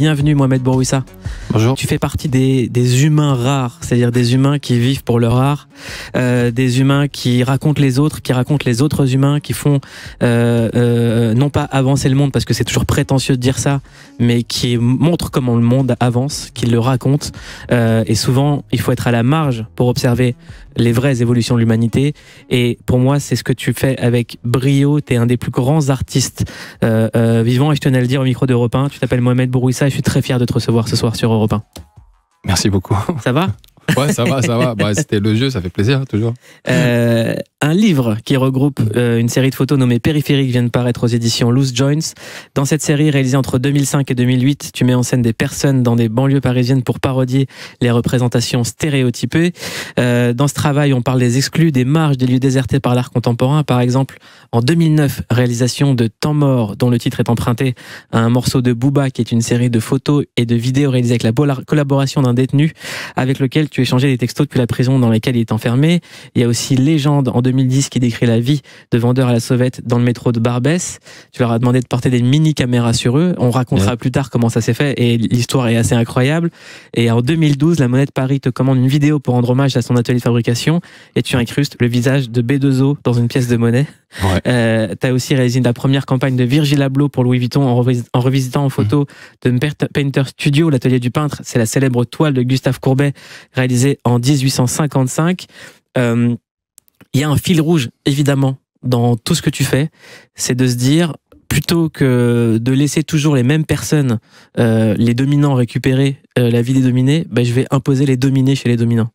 Bienvenue Mohamed Bourouissa. Bonjour. Tu fais partie des, humains rares, c'est-à-dire des humains qui vivent pour leur art, euh, des humains qui racontent les autres, qui racontent les autres humains, qui font euh, euh, non pas avancer le monde parce que c'est toujours prétentieux de dire ça, mais qui montrent comment le monde avance, qui le racontent. et souvent, il faut être à la marge pour observer les vraies évolutions de l'humanité. Et pour moi, c'est ce que tu fais avec brio. Tu es un des plus grands artistes vivants, et je tenais à le dire au micro d'Europe 1. Tu t'appelles Mohamed Bourouissa je suis très fier de te recevoir ce soir sur Europe 1. Merci beaucoup. Ça va Ouais, ça va, ça va. Bah, c'était le jeu, ça fait plaisir, hein, toujours. Euh, un livre qui regroupe euh, une série de photos nommée Périphériques, vient de paraître aux éditions Loose Joints. Dans cette série réalisée entre 2005 et 2008, tu mets en scène des personnes dans des banlieues parisiennes pour parodier les représentations stéréotypées. Euh, dans ce travail, on parle des exclus, des marges, des lieux désertés par l'art contemporain. Par exemple, en 2009, réalisation de Temps mort, dont le titre est emprunté à un morceau de Booba, qui est une série de photos et de vidéos réalisées avec la collaboration d'un détenu avec lequel tu échangeais des textos depuis la prison dans laquelle il est enfermé. Il y a aussi Légende en 2010 qui décrit la vie de vendeurs à la sauvette dans le métro de Barbès. Tu leur as demandé de porter des mini caméras sur eux. On racontera plus tard comment ça s'est fait et l'histoire est assez incroyable. Et en 2012, la Monnaie de Paris te commande une vidéo pour rendre hommage à son atelier de fabrication et tu incrustes le visage de B2O dans une pièce de monnaie. Euh, tu as aussi réalisé la première campagne de Virgil Abloh pour Louis Vuitton en, revisitant en photo mmh. de Painter Studio, l'atelier du peintre. C'est la célèbre toile de Gustave Courbet réalisée en 1855 il y a un fil rouge, évidemment, dans tout ce que tu fais, c'est de se dire, plutôt que de laisser toujours les mêmes personnes, euh, les dominants récupérer euh, la vie des dominés, bah, je vais imposer les dominés chez les dominants.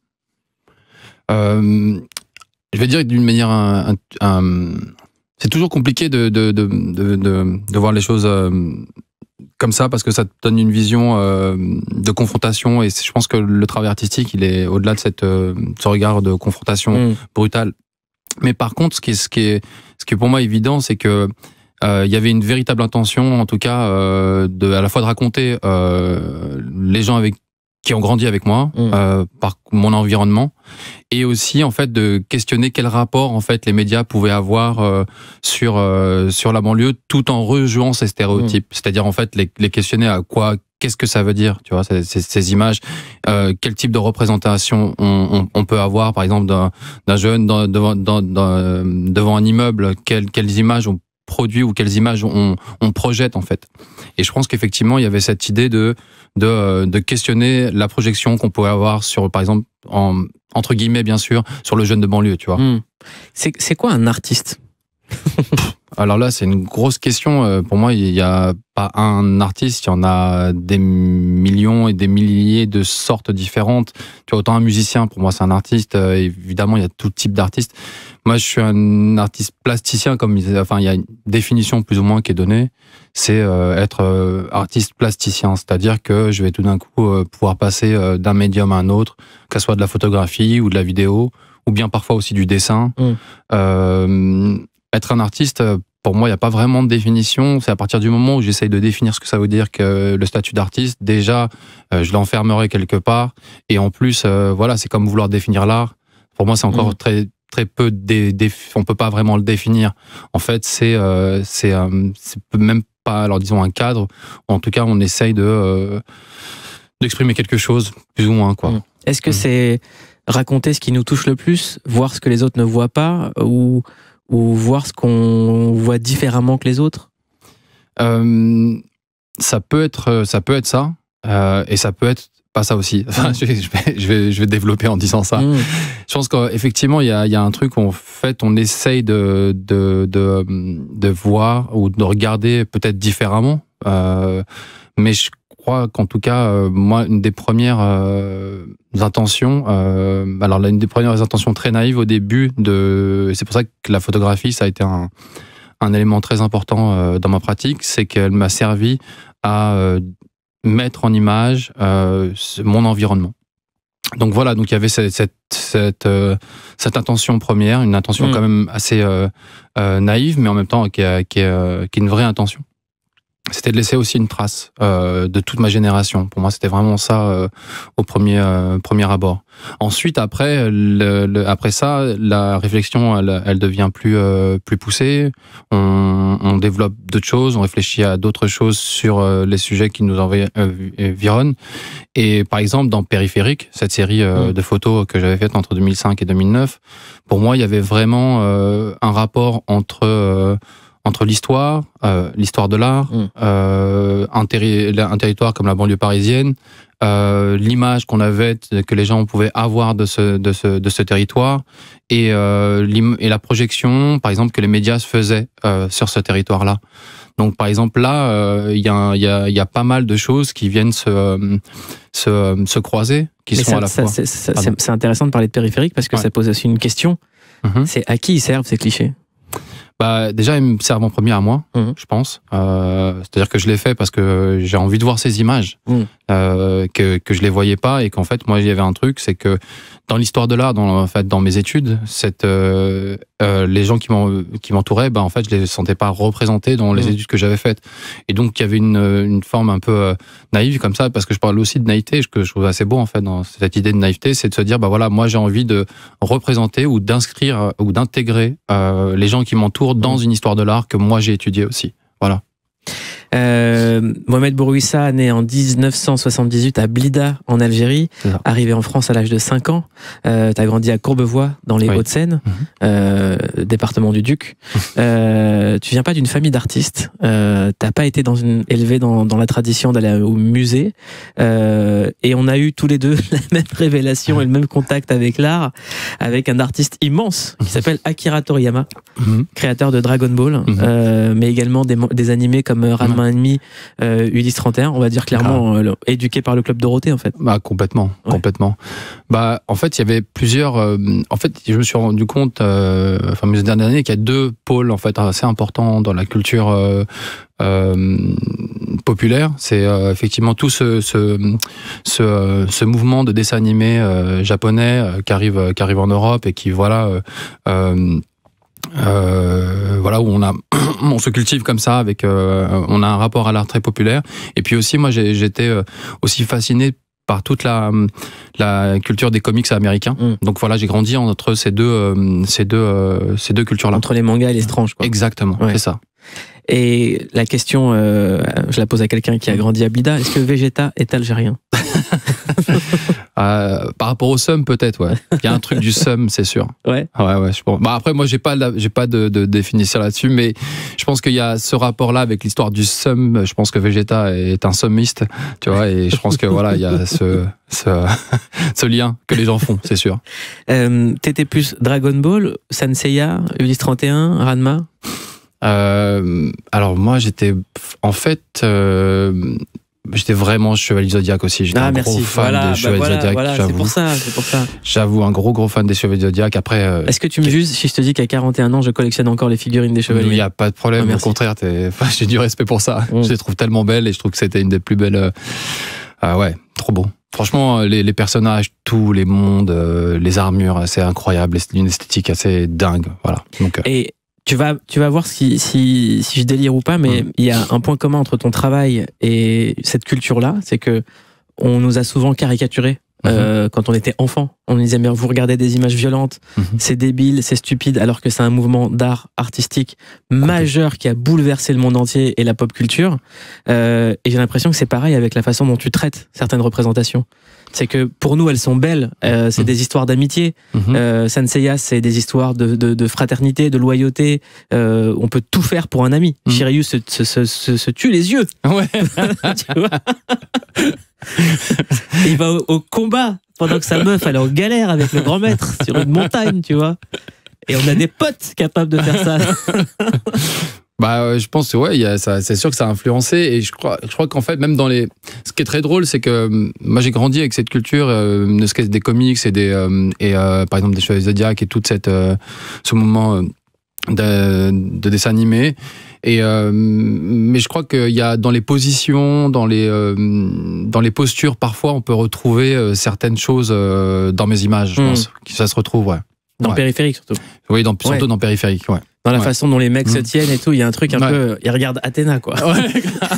Euh, je vais dire d'une manière... c'est toujours compliqué de voir les choses comme ça parce que ça te donne une vision de confrontation et je pense que le travail artistique il est au-delà de cette ce regard de confrontation mm. brutale mais par contre, ce qui est, ce qui est, ce qui pour moi évident, c'est que euh, y avait une véritable intention, en tout cas, euh, à la fois de raconter euh, les gens avec qui ont grandi avec moi, mm. par mon environnement, et aussi en fait de questionner quel rapport en fait les médias pouvaient avoir sur sur la banlieue, tout en rejouant ces stéréotypes, mm. c'est-à-dire en fait les questionner à quoi qu'est-ce que ça veut dire, tu vois, ces, images euh, Quel type de représentation on, peut avoir, par exemple, d'un jeune devant, un immeuble quelles, quelles images on produit ou quelles images on, projette en fait. Et je pense qu'effectivement il y avait cette idée de, de, questionner la projection qu'on pouvait avoir sur par exemple en, entre guillemets bien sûr sur le jeune de banlieue, tu vois. Hmm. C'est quoi un artiste Alors là, c'est une grosse question. Euh, pour moi, il n'y a pas un artiste, il y en a des millions et des milliers de sortes différentes. Tu as autant un musicien, pour moi, c'est un artiste. Euh, évidemment, il y a tout type d'artistes. Moi, je suis un artiste plasticien, comme enfin, il y a une définition plus ou moins qui est donnée. C'est euh, être artiste plasticien, c'est-à-dire que je vais tout d'un coup pouvoir passer d'un médium à un autre, que soit de la photographie ou de la vidéo, ou bien parfois aussi du dessin. Mmh être un artiste, euh, pour moi, il n'y a pas vraiment de définition. C'est à partir du moment où j'essaye de définir ce que ça veut dire que le statut d'artiste, déjà, euh, je l'enfermerai quelque part. Et en plus, euh, voilà, c'est comme vouloir définir l'art. Pour moi, c'est encore mm. très très peu des, on peut pas vraiment le définir. En fait, c'est c'est même pas alors disons un cadre. En tout cas, on essaye de d'exprimer quelque chose plus ou moins quoi. Mm. Est-ce que mm. c'est raconter ce qui nous touche le plus, voir ce que les autres ne voient pas ou ou voir ce qu'on voit différemment que les autres euh, euh, ça peut être ça peut être ça et ça peut être pas ça aussi. je, vais, je, vais, développer en disant ça. Hmm. Je pense qu'effectivement, il y a, un truc en fait, on essaye de, de, voir ou de regarder peut-être différemment. Euh, mais je crois qu'en tout cas, euh, moi, une des premières euh, intentions, euh, alors là, une des premières intentions très naïves au début de, c'est pour ça que la photographie, ça a été un, un élément très important dans ma pratique, c'est qu'elle m'a servi à mettre en image mon environnement. Donc voilà, donc il y avait cette cette, intention première, une intention mm. quand même assez naïve, mais en même temps qui, est, qui est une vraie intention c'était de laisser aussi une trace euh, de toute ma génération. Pour moi, c'était vraiment ça euh, au premier euh, premier abord. Ensuite, après le, après ça, la réflexion elle, devient plus euh, plus poussée. On, on développe d'autres choses, on réfléchit à d'autres choses sur les sujets qui nous environnent. Et par exemple, dans Périphérique, cette série mm. de photos que j'avais faite entre 2005 et 2009, pour moi, il y avait vraiment un rapport entre entre l'histoire, euh, l'histoire de l'art, mm. euh, un, territoire comme la banlieue parisienne, euh, l'image qu'on avait, que les gens pouvaient avoir de ce, de ce, territoire, et, et, la projection, par exemple, que les médias se faisaient sur ce territoire-là. Donc, par exemple, là, il y a, pas mal de choses qui viennent se, croiser, qui sont à la fois. C'est intéressant de parler de périphérique parce que ça pose aussi une question. Mm-hmm. C'est à qui ils servent ces clichés bah, Déjà, ils me servent en premier à moi, mhm. je pense. Euh, c'est-à-dire que je l'ai fait parce que j'ai envie de voir ces images, mhm. euh, que, que je les voyais pas et qu'en fait, moi, il y avait un truc, c'est que dans l'histoire de l'art, dans, en fait, dans mes études, cette, euh, euh, les gens qui m'entouraient, bah, en fait, je les sentais pas représentés dans les mm. études que j'avais faites. Et donc, il y avait une, forme un peu euh, naïve comme ça, parce que je parle aussi de naïveté, que je trouve assez beau, en fait, dans cette idée de naïveté, c'est de se dire, bah voilà, moi, j'ai envie de représenter ou d'inscrire ou d'intégrer les gens qui m'entourent dans mm. une histoire de l'art que moi, j'ai étudiée aussi. Euh, Mohamed Bourouissa, né en 1978 à Blida, en Algérie, arrivé en France à l'âge de 5 ans. Euh, tu grandi à Courbevoie, dans les Hauts-de-Seine, mhm. euh, département du Duc. Euh, tu viens pas d'une famille d'artistes. Euh, t'as pas été dans une, élevé dans, la tradition d'aller au musée. et on a eu tous les deux la même révélation et le même contact avec l'art, avec un artiste immense qui s'appelle Akira Toriyama, mhm. créateur de Dragon Ball, mhm. mais également des, animés comme Ranma comme un ennemi euh, Ulysse 31, on va dire clairement, ah. euh, éduqué par le club Dorothée en fait. Bah, complètement, complètement. Bah, en fait, il y avait plusieurs. Euh, en fait, je me suis rendu compte, euh, enfin, ces dernières années, qu'il y a deux pôles en fait assez importants dans la culture populaire. C'est effectivement tout ce ce, ce, mouvement de dessin animé japonais qui arrive qui arrive en Europe et qui voilà euh, voilà où on a on se cultive comme ça avec euh, on a un rapport à l'art très populaire et puis aussi moi j'étais euh, aussi fasciné par toute la, hum, la culture des comics américains. Hum. Donc voilà, j'ai grandi entre ces deux, euh, ces deux, ces deux cultures-là. Entre les mangas et les stranges, quoi. Exactement, c'est ça. Et la question, euh, je la pose à quelqu'un qui a grandi à Bida est-ce que Vegeta est algérien euh, Par rapport au Sum, peut-être, ouais. Il y a un truc du Sum, c'est sûr. Ouais. Ouais, ouais, je pense. Bah, après, moi, j'ai pas, j'ai pas de, définition là-dessus, mais je pense qu'il y a ce rapport-là avec l'histoire du Sum. Je pense que Vegeta est un sommiste, tu vois, et je pense que voilà, il y a ce, lien que les gens font, c'est sûr. Euh, T'étais plus Dragon Ball, Sanseiya, Ulysse 31, Ranma euh, alors moi, j'étais en fait, euh, j'étais vraiment Chevalier Zodiac aussi. J'étais ah, un gros fan des Chevaliers J'avoue, un gros gros fan des Chevaliers Zodiac. Après, euh, est-ce que tu me juges si je te dis qu'à 41 ans, je collectionne encore les figurines des Chevaliers Il n'y a pas de problème. Ah, au contraire, j'ai du respect pour ça. Mm. Je les trouve tellement belles et je trouve que c'était une des plus belles. Ah ouais, trop beau. Franchement, les, personnages, tous les mondes, les armures, c'est incroyable, c'est une esthétique assez dingue. Voilà. Donc, Et tu vas, tu vas voir si, si, si je délire ou pas, mais il y a un point commun entre ton travail et cette culture-là, c'est que on nous a souvent caricaturés euh, mhm. quand on était enfant. On disait, mais vous regardez des images violentes, mhm. c'est débile, c'est stupide, alors que c'est un mouvement d'art artistique majeur qui a bouleversé le monde entier et la pop culture. Euh, et j'ai l'impression que c'est pareil avec la façon dont tu traites certaines représentations. C'est que pour nous, elles sont belles, euh, c'est mhm. des histoires d'amitié. Euh, Sanseiya, c'est des histoires de, de, de, fraternité, de loyauté. Euh, on peut tout faire pour un ami. Shiryu se, se, se, tue les yeux. Ouais. il va au, combat pendant que sa meuf elle est en galère avec le grand maître sur une montagne, tu vois. Et on a des potes capables de faire ça. Bah, euh, je pense que ouais, c'est sûr que ça a influencé et je crois, je crois qu'en fait, même dans les, ce qui est très drôle, c'est que euh, moi j'ai grandi avec cette culture, De ce qu'est des comics et des, euh, et par exemple des choses Zodiac et tout cette, ce moment de, de dessins animés. Et euh, mais je crois qu'il y a dans les positions, dans les euh, dans les postures, parfois on peut retrouver euh, certaines choses dans mes images. Je hmm. pense ça se retrouve, ouais. Dans périphérique surtout. Oui, dans, surtout dans périphérique, ouais. Dans la façon dont les mecs se hmm. tiennent et tout, il y a un truc un peu. Ils regardent Athéna, quoi.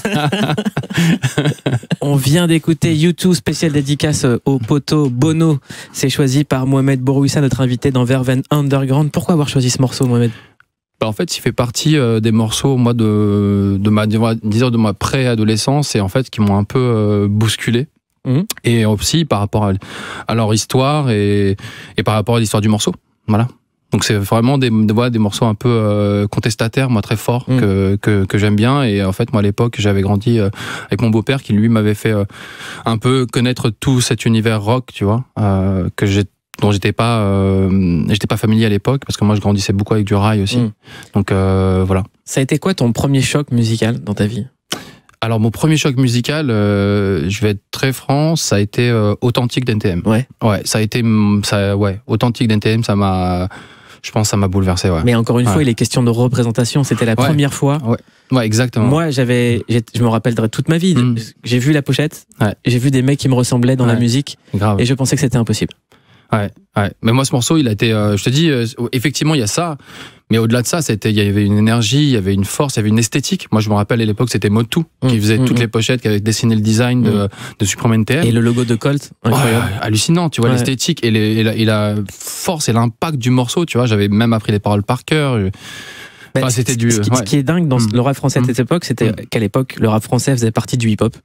On vient d'écouter YouTube spécial dédicace au poteau Bono. C'est choisi par Mohamed Bourouissa, notre invité dans Verven Underground. Pourquoi avoir choisi ce morceau, Mohamed bah, en fait, c'est fait partie euh, des morceaux moi de, de ma disons de ma préadolescence et en fait qui m'ont un peu euh, bousculé. Mmh. Et aussi par rapport à, leur histoire et, et, par rapport à l'histoire du morceau. Voilà. Donc c'est vraiment des, des morceaux un peu euh, contestataires, moi très forts, mmh. que, que, j'aime bien. Et en fait, moi à l'époque, j'avais grandi avec mon beau-père qui lui m'avait fait un peu connaître tout cet univers rock, tu vois, que j'ai dont j'étais pas euh, j'étais pas familier à l'époque parce que moi je grandissais beaucoup avec du rail aussi. Mm. Donc euh, voilà. Ça a été quoi ton premier choc musical dans ta vie alors mon premier choc musical, euh, je vais être très franc, ça a été authentique d'NTM. Ouais. Ouais, ça a été ouais, authentique d'NTM, ça m'a je pense que ça m'a bouleversé. Mais encore une fois, il est question de représentation. C'était la première fois. Ouais. exactement. Moi, j'avais, je me rappellerai toute ma vie. Mm. J'ai vu la pochette. J'ai vu des mecs qui me ressemblaient dans la musique. Et je pensais que c'était impossible. Ouais, Mais moi, ce morceau, il a été. Euh, je te dis, euh, effectivement, il y a ça. Mais au-delà de ça, c'était, il y avait une énergie, il y avait une force, il y avait une esthétique. Moi, je me rappelle à l'époque, c'était Motu qui mm, faisait mm, toutes mm. les pochettes, qui avait dessiné le design de, de Supreme Et le logo de Colt, incroyable. hallucinant, tu vois, l'esthétique et, les, la, force et l'impact du morceau, tu vois. J'avais même appris les paroles par cœur. c'était du. Ce qui, est dingue dans le rap français à cette époque, c'était qu'à l'époque, le rap français faisait partie du hip-hop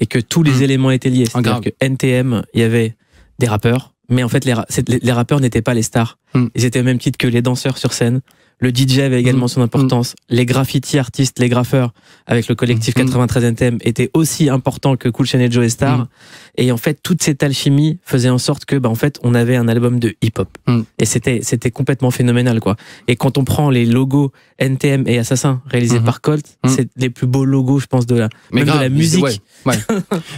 et que tous les éléments étaient liés. C'est-à-dire que NTM, il y avait des rappeurs, mais en fait les, les rappeurs n'étaient pas les stars. Hmm. Ils étaient au même titre que les danseurs sur scène. Le DJ avait également mm. son importance. Mm. Les graffitis artistes, les graffeurs avec le collectif 93 NTM mm. étaient aussi importants que Cool Chain et Joe Star. Et en fait, toute cette alchimie faisait en sorte que, bah, en fait, on avait un album de hip-hop. Et c'était, c'était complètement phénoménal, quoi. Et quand on prend les logos NTM et Assassin réalisés mm-hmm. par Colt, c'est les plus beaux logos, je pense, de la, Mais même de la musique. Ouais,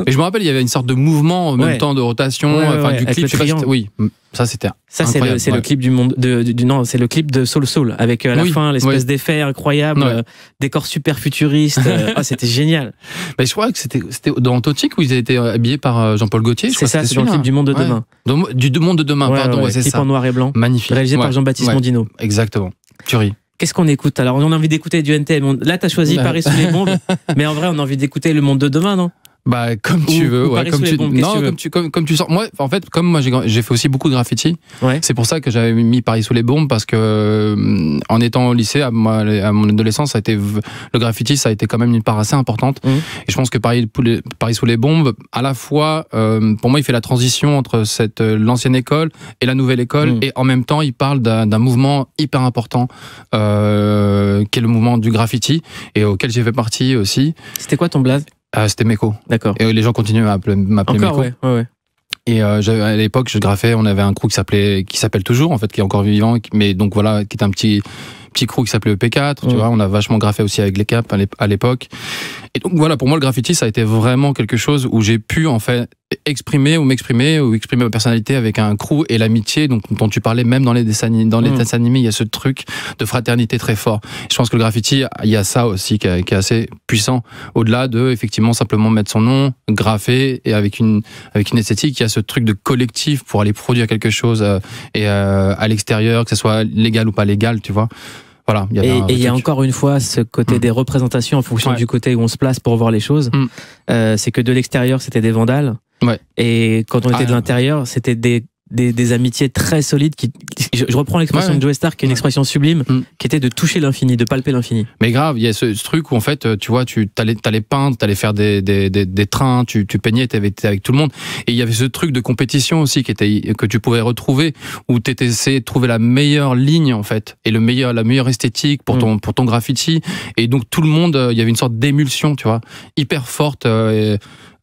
et je me rappelle, il y avait une sorte de mouvement en même temps de rotation, enfin, du clip. oui. Ça, c'était. Ça, c'est le, clip du monde. De, du, non, c'est le clip de Soul Soul avec à euh, la fin l'espèce d'effet incroyable, euh, décor super futuriste. Euh, oh, c'était génial. Mais bah, je crois que c'était dans Antotique où ils étaient habillés par Jean-Paul Gauthier C'est ça, c'est le clip du monde de demain. Du, monde de demain, pardon. c'est ça. en noir et blanc. Magnifique. Réalisé par Jean-Baptiste Mondino. Exactement. ris. Qu'est-ce qu'on écoute Alors, on a envie d'écouter du NTM. Là, t'as choisi Paris sous les bombes, mais en vrai, on a envie d'écouter Le Monde de demain, non bah comme tu veux, ouais, comme, tu, non, comme tu comme, comme tu sors. Moi en fait comme moi j'ai fait aussi beaucoup de graffiti. C'est pour ça que j'avais mis Paris sous les bombes parce que euh, en étant au lycée à, mon adolescence ça a été le graffiti ça a été quand même une part assez importante mmh. et je pense que Paris Paris sous les bombes à la fois euh, pour moi il fait la transition entre cette euh, l'ancienne école et la nouvelle école mmh. et en même temps il parle d'un mouvement hyper important euh, qui est le mouvement du graffiti et auquel j'ai fait partie aussi. C'était quoi ton blaze ah C'était Meko. D'accord. Et les gens continuaient à m'appeler Meko. Ouais, ouais, ouais. Et euh, à l'époque, je graffais, on avait un crew qui s'appelait, qui s'appelle toujours, en fait, qui est encore vivant, mais donc voilà, qui est un petit, petit crew qui s'appelait EP4, tu mm. vois, on a vachement graffé aussi avec les caps à l'époque. Et donc voilà, pour moi le graffiti ça a été vraiment quelque chose où j'ai pu en fait exprimer ou m'exprimer ou exprimer ma personnalité avec un crew et l'amitié donc dont tu parlais même dans les dessins dans les mm. dessins animés il y a ce truc de fraternité très fort je pense que le graffiti il y a ça aussi qui, est assez puissant au-delà de effectivement simplement mettre son nom graffer et avec une avec une esthétique il y a ce truc de collectif pour aller produire quelque chose euh, et euh, à l'extérieur que ce soit légal ou pas légal tu vois voilà. et il y a encore une fois ce côté mm. des représentations en fonction du côté où on se place pour voir les choses. Mm. Euh, c'est que de l'extérieur, c'était des vandales. Et quand on était ah. de l'intérieur, c'était des des, des, amitiés très solides. Qui, je, reprends l'expression de Joe Star, qui est une expression sublime, mm. qui était de toucher l'infini, de palper l'infini. Mais grave, il y a ce, truc où en fait, tu vois, tu t'allais t'allais peindre, t'allais faire des, des, des, trains, tu, tu peignais, tu avec tout le monde. Et il y avait ce truc de compétition aussi qui était, que tu pouvais retrouver, où tu de trouver la meilleure ligne en fait, et le meilleur, la meilleure esthétique pour mm. ton, pour ton graffiti. Et donc tout le monde, euh, il y avait une sorte d'émulsion, tu vois, hyper forte. Euh,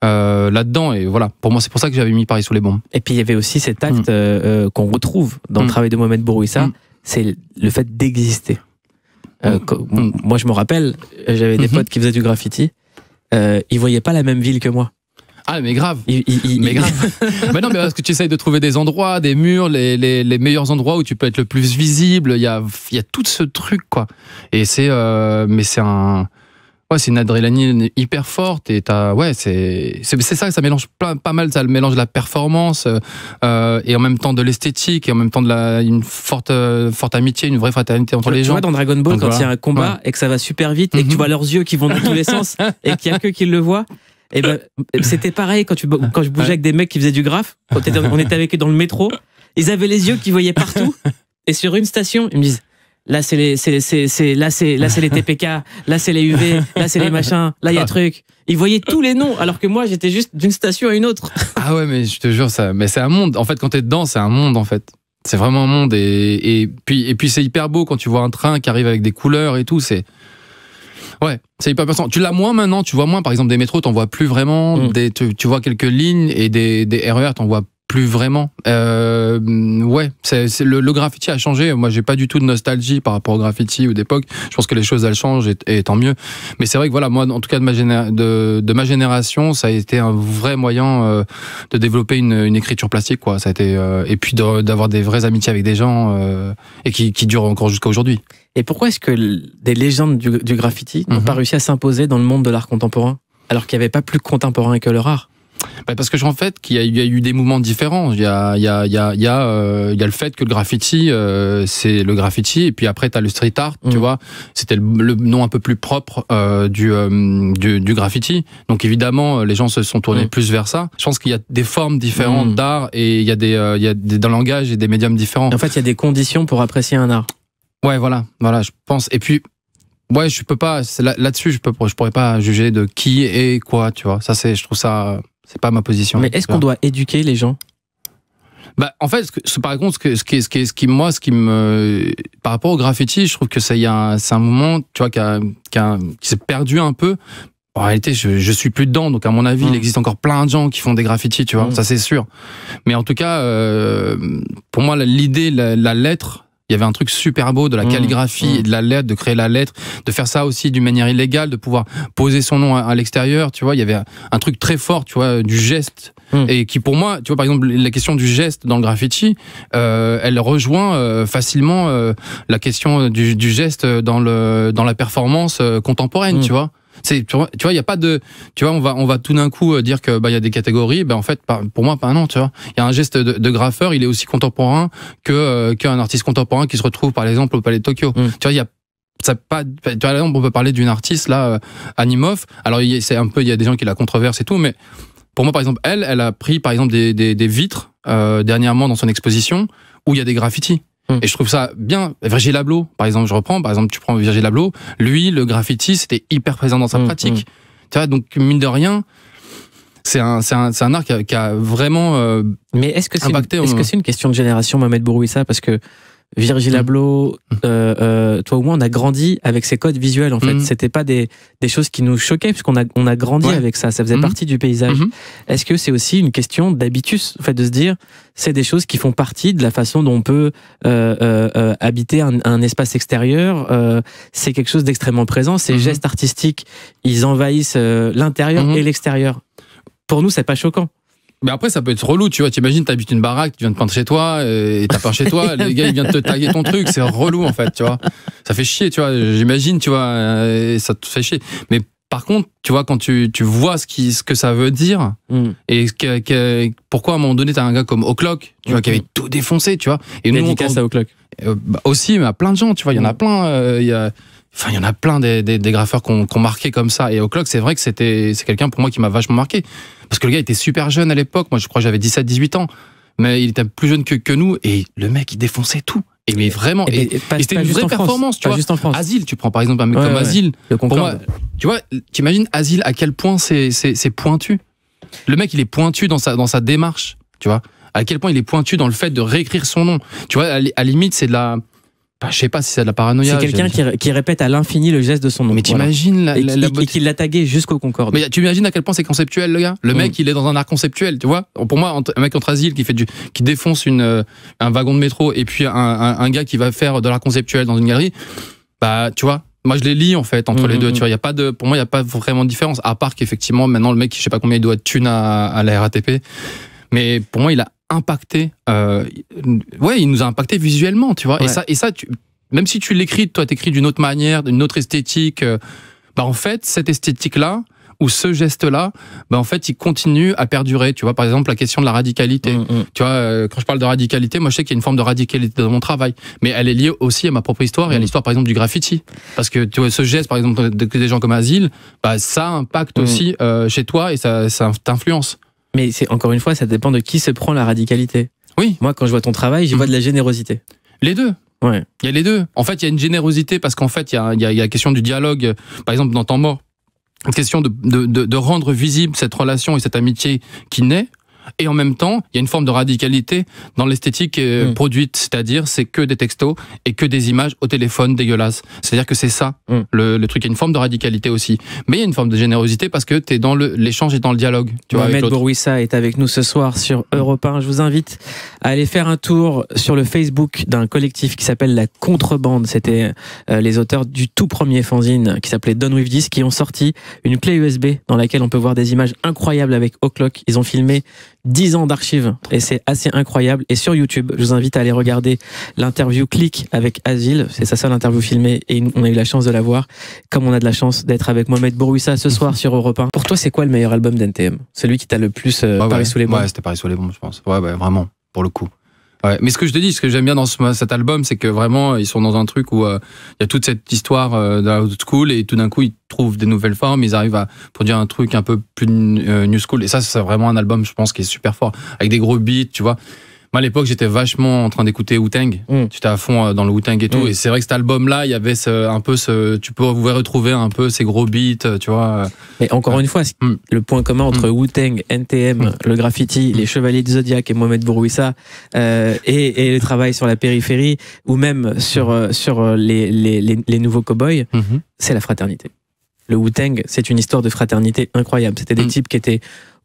euh, là-dedans. Et voilà, pour moi, c'est pour ça que j'avais mis Paris sous les bombes. Et puis il y avait aussi cet acte mm. euh, euh, qu'on retrouve dans le mm. travail de Mohamed Bourouissa, mm. c'est le fait d'exister. moi, je me rappelle, j'avais des mm-hmm. potes qui faisaient du graffiti. ils voyaient pas la même ville que moi. Ah mais grave, mais grave. mais non mais parce que tu essayes de trouver des endroits, des murs, les, les, les, meilleurs endroits où tu peux être le plus visible. Il y a il y a tout ce truc quoi. Et c'est mais c'est un Ouais, c'est une adrénaline hyper forte et t'as, ouais, c'est, c'est, ça, ça mélange pas mal, ça le mélange de la performance euh, euh, et en même temps de l'esthétique et en même temps de la, une forte, euh, forte amitié, une vraie fraternité entre les gens. Tu vois dans Dragon Ball quand il y a un combat et que ça va super vite et que tu mhm. vois leurs yeux qui vont dans tous les sens et qu'il y a que qui le voient. Et eh ben, c'était pareil quand tu, quand je bougeais avec des mecs qui faisaient du graphe. On on était avec eux dans le métro. Ils avaient les yeux qui voyaient partout. Et sur une station, ils me disent, Là, c'est les, c'est, c'est, là, c'est, là, c'est les TPK, là, c'est les UV, là, c'est les machins, là, il y a truc. Ils voyaient tous les noms, alors que moi, j'étais juste d'une station à une autre. ah ouais, mais je te jure, ça, mais c'est un monde. En fait, quand t'es dedans, c'est un monde, en fait. C'est vraiment un monde. Et, et puis, et puis c'est hyper beau quand tu vois un train qui arrive avec des couleurs et tout. C'est, Ouais, c'est hyper intéressant. Tu l'as moins maintenant, tu vois moins. Par exemple, des métros, t'en vois plus vraiment. Mm. Des, tu, vois quelques lignes et des, des RER, e t'en vois plus vraiment. Euh, ouais, le, graffiti a changé. Moi, j'ai pas du tout de nostalgie par rapport au graffiti ou d'époque. Je pense que les choses elles changent et, tant mieux. Mais c'est vrai que voilà, moi, en tout cas de ma, génération, ça a été un vrai moyen euh, de développer une, écriture plastique, quoi. Ça a été euh, et puis d'avoir des vraies amitiés avec des gens euh, et qui, durent encore jusqu'à aujourd'hui. Et pourquoi est-ce que des légendes du, graffiti n'ont pas mhm. réussi à s'imposer dans le monde de l'art contemporain alors qu'il n'y avait pas plus contemporain que leur art bah, parce que en fait, qu'il y, a eu des mouvements différents. Il y a, le fait que le graffiti, euh, c'est le graffiti, et puis après, tu as le street art, tu mm. vois. C'était le, nom un peu plus propre euh, euh, du, du, graffiti. Donc évidemment, les gens se sont tournés mm. plus vers ça. Je pense qu'il y a des formes différentes mm. d'art, et il y a des, il y a des langages et des médiums différents. En fait, il y a des conditions pour apprécier un art. Ouais, voilà, voilà, je pense. Et puis, ouais, je peux pas là-dessus, je peux, je pourrais pas juger de qui et quoi, tu vois. Ça, c'est, je trouve ça c'est pas ma position. Mais est-ce qu'on doit éduquer les gens bah, en fait, ce, par contre, ce, que, qui, ce, ce qui, moi, ce qui me, par rapport au graffiti, je trouve que c'est un, moment, tu vois, qui, s'est perdu un peu. En réalité, je, suis plus dedans, donc à mon avis, il mmh. existe encore plein de gens qui font des graffitis, tu vois, mmh. ça c'est sûr. Mais en tout cas, euh, pour moi, l'idée, la lettre, il y avait un truc super beau de la mmh, calligraphie mmh. de la lettre, de créer la lettre, de faire ça aussi d'une manière illégale, de pouvoir poser son nom à, l'extérieur. Tu vois, il y avait un truc très fort, tu vois, du geste. Mmh. Et qui, pour moi, tu vois, par exemple, la question du geste dans le graffiti, euh, elle rejoint euh, facilement euh, la question du, du, geste dans, le, dans la performance contemporaine, tu vois. C'est, tu vois, il y a pas de, tu vois, on va, on va tout d'un coup euh, dire que bah il y a des catégories, mais bah, en fait, pour moi, pas un non, tu vois. Il y a un geste de, de, graffeur, il est aussi contemporain que euh, qu'un artiste contemporain qui se retrouve par exemple au Palais de Tokyo. Mm. Tu vois, il y a ça pas, tu vois, là, on peut parler d'une artiste là, euh, animov Alors c'est un peu, il y a des gens qui la controversent et tout, mais pour moi, par exemple, elle, elle a pris par exemple des, des, vitres dernièrement dans son exposition où il y a des graffitis. Mm. Et je trouve ça bien. Virgil Abloh, par exemple, je reprends, par exemple, tu prends Virgil Abloh, lui, le graffiti, c'était hyper présent dans sa mm, pratique. Mm. Tu vois, donc, mine de rien, c'est un, c'est un, un, art qui a, vraiment euh, Mais est-ce que c'est est -ce que c'est une question de génération, Mohamed Bourouissa Parce que Virgil mm. Abloh, euh, euh, toi ou moi, on a grandi avec ces codes visuels en fait. Mm. C'était pas des, choses qui nous choquaient puisqu'on a on a grandi avec ça. Ça faisait mm. partie du paysage. Mm-hmm. Est-ce que c'est aussi une question d'habitus, en fait, de se dire c'est des choses qui font partie de la façon dont on peut euh, habiter un, un, espace extérieur. c'est quelque chose d'extrêmement présent. Ces mm-hmm. gestes artistiques, ils envahissent l'intérieur mm-hmm. et l'extérieur. Pour nous, c'est pas choquant. Mais après, ça peut être relou, tu vois. T'imagines, t'habites une baraque, tu viens de peindre chez toi, et t'as peint chez toi, les gars, ils viennent te taguer ton truc, c'est relou, en fait, tu vois. Ça fait chier, tu vois. J'imagine, tu vois, euh, ça te fait chier. Mais par contre, tu vois, quand tu, tu vois ce, qui, ce que ça veut dire, mm. et que, pourquoi à un moment donné, t'as un gars comme O'Clock, tu vois, qui mm. avait tout défoncé, tu vois. Et nous, on, à O'Clock. Euh, bah, aussi, mais à plein de gens, tu vois, il y en a mm. plein. Euh, il y a, Enfin, il y en a plein des, des, graffeurs qu'on qu marqué comme ça. Et O'Clock, c'est vrai que c'était c'est quelqu'un pour moi qui m'a vachement marqué. Parce que le gars était super jeune à l'époque. Moi, je crois que j'avais 17-18 ans. Mais il était plus jeune que, que nous. Et le mec, il défonçait tout. Et mais vraiment, et, c'était une vraie performance, tu vois. Asile, tu prends par exemple un mec comme Asile. Le pour tu vois, t'imagines Asile à quel point c'est pointu. Le mec, il est pointu dans sa, dans sa démarche, tu vois. À quel point il est pointu dans le fait de réécrire son nom. Tu vois, à, à limite, c'est de la bah, je sais pas si c'est de la paranoïa. C'est quelqu'un qui, répète à l'infini le geste de son nom. Mais t'imagines la, la, tagué jusqu'au Concorde. Mais tu imagines à quel point c'est conceptuel le gars. Le mec, il est dans un art conceptuel, tu vois. Pour moi, un mec entre asile qui fait du, qui défonce une, euh, un wagon de métro et puis un, un, gars qui va faire de l'art conceptuel dans une galerie. Bah, tu vois, moi, je les lis en fait entre mmh, les deux. Mmh, tu vois, mmh. y a pas de, pour moi, il n'y a pas vraiment de différence. À part qu'effectivement, maintenant, le mec, je sais pas combien il doit de thunes à, à la RATP. Mais pour moi, il a impacté. Euh, ouais, il nous a impacté visuellement, tu vois. Et ça, et ça tu, même si tu l'écris, toi, t'écris d'une autre manière, d'une autre esthétique, euh, bah en fait, cette esthétique-là, ou ce geste-là, bah en fait, il continue à perdurer. Tu vois, par exemple, la question de la radicalité. Mm, mm. Tu vois, euh, quand je parle de radicalité, moi, je sais qu'il y a une forme de radicalité dans mon travail, mais elle est liée aussi à ma propre histoire et à mm. l'histoire, par exemple, du graffiti. Parce que tu vois, ce geste, par exemple, de, des gens comme Asile, bah, ça impacte aussi euh, chez toi et ça, ça t'influence. Mais c'est encore une fois, ça dépend de qui se prend la radicalité. Oui. Moi, quand je vois ton travail, je vois mhm. de la générosité. Les deux. Ouais. Il y a les deux. En fait, il y a une générosité parce qu'en fait, il y a, y, question du dialogue. Par exemple, dans *Ton mort, une question de rendre visible cette relation et cette amitié qui naît et en même temps, il y a une forme de radicalité dans l'esthétique euh, mm. produite, c'est-à-dire c'est que des textos et que des images au téléphone dégueulasses. C'est-à-dire que c'est ça mm. le, truc. Il y a une forme de radicalité aussi, mais il y a une forme de générosité parce que tu es dans l'échange et dans le dialogue. Tu Mohamed Bourouissa est avec nous ce soir sur Europe 1. Je vous invite à aller faire un tour sur le Facebook d'un collectif qui s'appelle La Contrebande. C'était euh, les auteurs du tout premier fanzine qui s'appelait Done With This, qui ont sorti une clé USB dans laquelle on peut voir des images incroyables avec O'Clock. Ils ont filmé 10 ans d'archives et c'est assez incroyable. Et sur YouTube, je vous invite à aller regarder l'interview Click avec Asile. C'est sa seule interview filmée et on a eu la chance de la voir. Comme on a de la chance d'être avec Mohamed Bourouissa ce mhm. soir sur Europe 1. Pour toi, c'est quoi le meilleur album d'NTM Celui qui t'a le plus euh, Paris sous les bombes Ouais, c'était Paris sous les bombes, je pense. ouais, vraiment, pour le coup mais ce que je te dis, ce que j'aime bien dans ce, cet album, c'est que vraiment, ils sont dans un truc où euh, il y a toute cette histoire euh, de school et tout d'un coup, ils trouvent des nouvelles formes, ils arrivent à produire un truc un peu plus euh, new school. Et ça, c'est vraiment un album, je pense, qui est super fort, avec des gros beats, tu vois. Moi, à l'époque, j'étais vachement en train d'écouter Wu-Tang. Tu mm. étais à fond euh, dans le Wu-Tang et tout. Mm. Et c'est vrai que cet album-là, il y avait ce, un peu ce. Tu peux retrouver un peu ces gros beats, euh, tu vois. Mais encore une fois, mm. le point commun entre Wu-Tang, NTM, le graffiti, les Chevaliers du Zodiac et Mohamed Bourouissa, euh, et, et, le travail sur la périphérie, ou même sur, euh, sur les, les, les, nouveaux cowboys, mm-hmm. c'est la fraternité. Le Wu-Tang, c'est une histoire de fraternité incroyable. C'était des types qui étaient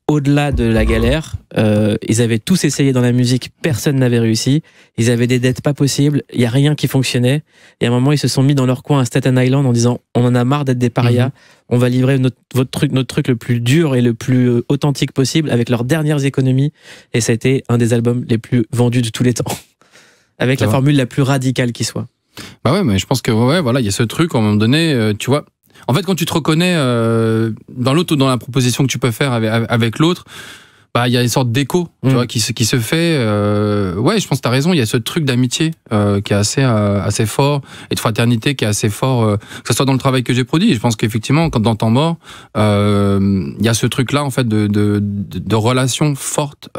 au-delà de la galère. Euh, ils avaient tous essayé dans la musique, personne n'avait réussi. Ils avaient des dettes pas possibles, il y a rien qui fonctionnait. Et à un moment, ils se sont mis dans leur coin à Staten Island en disant "On en a marre d'être des parias, mhm. on va livrer notre votre truc notre truc le plus dur et le plus euh, authentique possible avec leurs dernières économies." Et ça a été un des albums les plus vendus de tous les temps. Avec la formule la plus radicale qui soit. Bah ouais, mais je pense que ouais, voilà, il y a ce truc à un moment donné, euh, tu vois, en fait, quand tu te reconnais euh, dans l'autre ou dans la proposition que tu peux faire avec, l'autre, bah il y a une sorte d'écho, tu mm. qui, se fait. Euh, ouais, je pense que t'as raison. Il y a ce truc d'amitié euh, qui est assez assez fort et de fraternité qui est assez fort, que ce soit dans le travail que j'ai produit. Je pense qu'effectivement, quand dans temps mort, il y a ce truc là en fait de de, de, relations fortes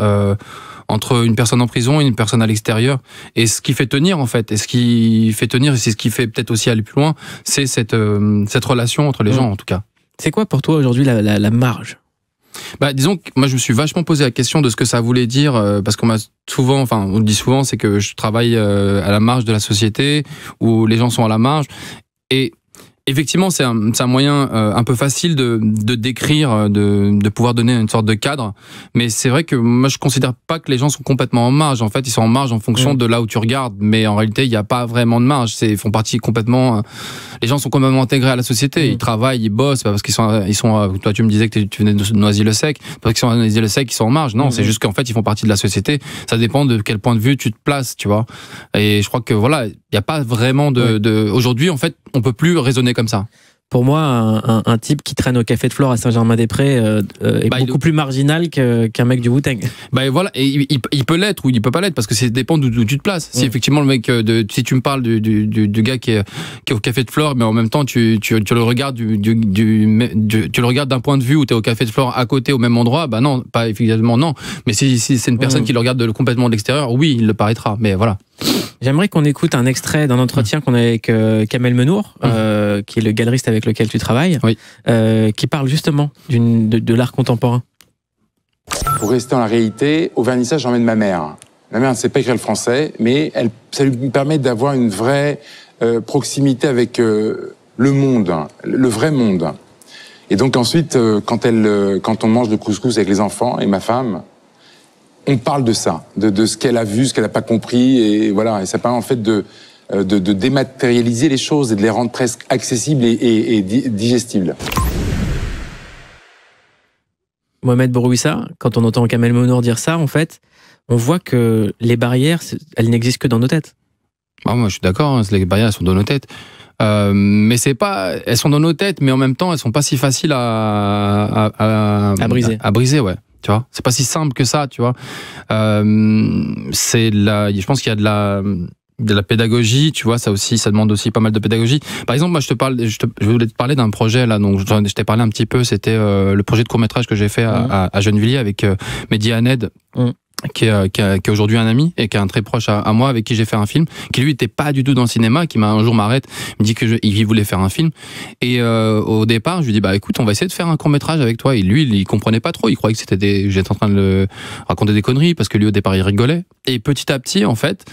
entre une personne en prison et une personne à l'extérieur. Et ce qui fait tenir, en fait, et ce qui fait tenir, et c'est ce qui fait peut-être aussi aller plus loin, c'est cette, euh, cette relation entre les mm. gens, en tout cas. C'est quoi pour toi aujourd'hui la, la, marge bah, disons que moi, je me suis vachement posé la question de ce que ça voulait dire, euh, parce qu'on m'a souvent, enfin, on dit souvent, c'est que je travaille euh, à la marge de la société, où les gens sont à la marge. Et effectivement, c'est un, moyen euh, un peu facile de, décrire, euh, de, pouvoir donner une sorte de cadre. Mais c'est vrai que moi, je considère pas que les gens sont complètement en marge. En fait, ils sont en marge en fonction mm. de là où tu regardes. Mais en réalité, il n'y a pas vraiment de marge. Ils font partie complètement. Euh, les gens sont complètement intégrés à la société. Mm. Ils travaillent, ils bossent. Pas parce qu'ils sont, ils sont. Toi, tu me disais que tu venais de Noisy-le-Sec. Parce qu'ils sont Noisy-le-Sec, ils sont en marge. Non, mm. c'est juste qu'en fait, ils font partie de la société. Ça dépend de quel point de vue tu te places, tu vois. Et je crois que voilà, il n'y a pas vraiment de. Aujourd'hui, en fait, on peut plus raisonner ça pour moi, un, type qui traîne au Café de Flore à Saint-Germain-des-Prés euh, euh, est bah, beaucoup plus marginal qu'un mec du wu Bah, voilà, il, peut l'être ou il peut pas l'être parce que ça dépend d'où tu te places. Si effectivement le mec, euh, de, si tu me parles du, gars qui est, au Café de Flore, mais en même temps tu, le regardes du, tu le regardes d'un point de vue où tu es au Café de Flore à côté au même endroit, bah non, pas effectivement non. Mais si, c'est une personne qui le regarde complètement de l'extérieur, oui, il le paraîtra. Mais voilà. J'aimerais qu'on écoute un extrait d'un entretien qu'on a avec euh, Kamel Menour, mmh. euh, qui est le galeriste avec lequel tu travailles, euh, qui parle justement de, de l'art contemporain. Pour rester dans la réalité, au vernissage, j'emmène ma mère. Ma mère ne sait pas écrire le français, mais elle, ça lui permet d'avoir une vraie proximité avec le monde, le vrai monde. Et donc ensuite, quand, elle, quand on mange de couscous avec les enfants et ma femme, on parle de ça, de, ce qu'elle a vu, ce qu'elle n'a pas compris, et voilà. Et ça permet en fait euh, de, dématérialiser les choses et de les rendre presque accessibles et, digestibles. Mohamed Bourouissa, quand on entend Kamel Monor dire ça, en fait, on voit que les barrières, elles n'existent que dans nos têtes. Ah, moi, je suis d'accord, hein, les barrières, sont dans nos têtes. Euh, mais c'est pas, elles sont dans nos têtes, mais en même temps, elles sont pas si faciles à, à, à, à briser. À, briser, ouais. Tu vois, c'est pas si simple que ça, tu vois. Euh, c'est la, je pense qu'il y a de la, de la pédagogie, tu vois, ça aussi, ça demande aussi pas mal de pédagogie. Par exemple, moi, je te parle, je, te, je voulais te parler d'un projet là, donc je t'ai parlé un petit peu. C'était euh, le projet de court métrage que j'ai fait mmh. à, à, Gennevilliers avec euh, Mehdi qui est, euh, qui aujourd'hui un ami et qui est un très proche à, moi avec qui j'ai fait un film qui lui était pas du tout dans le cinéma qui m'a un jour m'arrête me dit que il voulait faire un film et euh, au départ je lui dis bah écoute on va essayer de faire un court métrage avec toi et lui il, comprenait pas trop il croyait que c'était j'étais en train de le raconter des conneries parce que lui au départ il rigolait et petit à petit en fait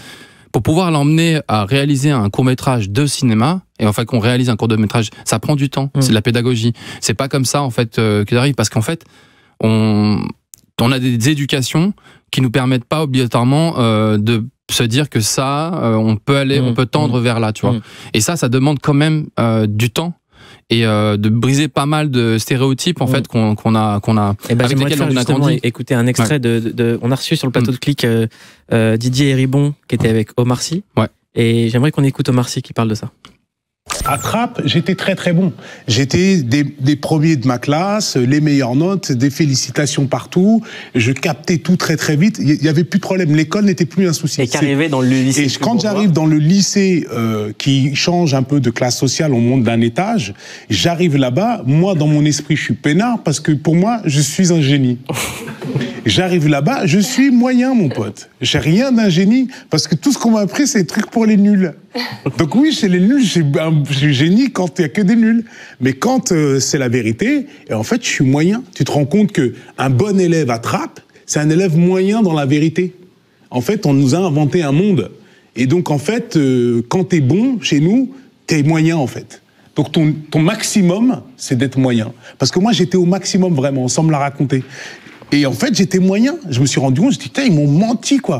pour pouvoir l'emmener à réaliser un court métrage de cinéma et en fait, qu'on réalise un court métrage ça prend du temps mmh. c'est de la pédagogie c'est pas comme ça en fait qu'il euh, que arrive parce qu'en fait on on a des éducations qui nous permettent pas obligatoirement euh, de se dire que ça, euh, on peut aller, on mmh, peut tendre mmh. vers là, tu vois. Mmh. Et ça, ça demande quand même euh, du temps et de briser pas mal de stéréotypes en fait qu'on a qu'on a et eh ben, avec lesquels on a un extrait de, de, on a reçu sur le plateau de Clic Didier Héribon qui était avec Omar Sy. Ouais. Et j'aimerais qu'on écoute Omar Sy qui parle de ça. À Trappes, j'étais très très bon. J'étais des, premiers de ma classe, les meilleures notes, des félicitations partout. Je captais tout très très vite. Il n'y avait plus de problème. L'école n'était plus un souci. Et dans le lycée. quand j'arrive dans le lycée euh, qui change un peu de classe sociale, on monte d'un étage. J'arrive là-bas. Moi, dans mon esprit, je suis peinard parce que pour moi, je suis un génie. J'arrive là-bas, je suis moyen, mon pote. J'ai rien d'un génie, parce que tout ce qu'on m'a appris, c'est des trucs pour les nuls. Donc oui, chez les nuls, j'ai un génie quand il n'y a que des nuls. Mais quand euh, c'est la vérité, et en fait, je suis moyen. Tu te rends compte que un bon élève attrape, c'est un élève moyen dans la vérité. En fait, on nous a inventé un monde. Et donc, en fait, quand euh, quand t'es bon, chez nous, t'es moyen, en fait. Donc ton, ton maximum, c'est d'être moyen. Parce que moi, j'étais au maximum vraiment, sans me la raconter. Et en fait, j'étais moyen. Je me suis rendu compte, je dis, ils m'ont menti, quoi.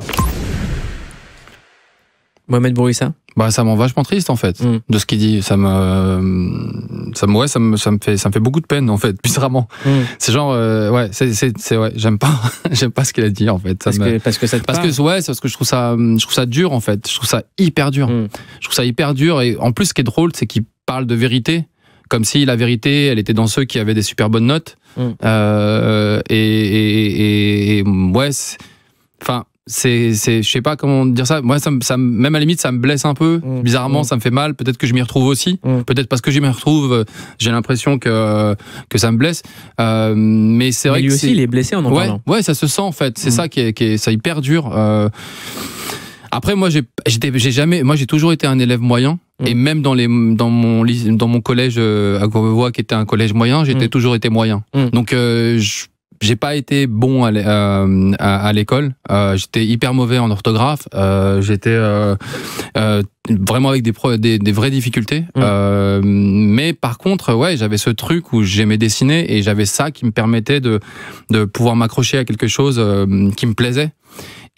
Mohamed Bourissa bah, ça m'en vachement triste en fait hmm. de ce qu'il dit ça me ça ouais ça me ça me fait ça me fait beaucoup de peine en fait bizarrement hmm. c'est genre euh, ouais c'est c'est ouais j'aime pas j'aime pas ce qu'il a dit en fait ça parce, que, parce que ça parce que ouais parce que je trouve ça je trouve ça dur en fait je trouve ça hyper dur hmm. je trouve ça hyper dur et en plus ce qui est drôle c'est qu'il parle de vérité comme si la vérité elle était dans ceux qui avaient des super bonnes notes Mm. Euh, et, ouais, enfin, c'est, c'est, je sais pas comment dire ça. Moi, ça, même à la limite, ça me blesse un peu. Mm. Bizarrement, mm. ça me fait mal. Peut-être que je m'y retrouve aussi. Peut-être parce que je m'y retrouve, euh, j'ai l'impression que que ça me blesse. Euh, mais c'est vrai lui aussi, il est blessé en en ouais, ça se sent en fait. C'est ça qui est, qui est, ça hyper dur. Après, moi, j'ai, j'ai jamais, moi, j'ai toujours été un élève moyen. Et mm. même dans les, dans mon, dans mon collège euh, à Courbevoie, qui était un collège moyen, j'étais mm. toujours été moyen. Mm. Donc, euh, j'ai pas été bon à euh, l'école. j'étais hyper mauvais en orthographe. j'étais vraiment avec des, des, vraies difficultés. mais par contre, ouais, j'avais ce truc où j'aimais dessiner et j'avais ça qui me permettait de, de pouvoir m'accrocher à quelque chose qui me plaisait.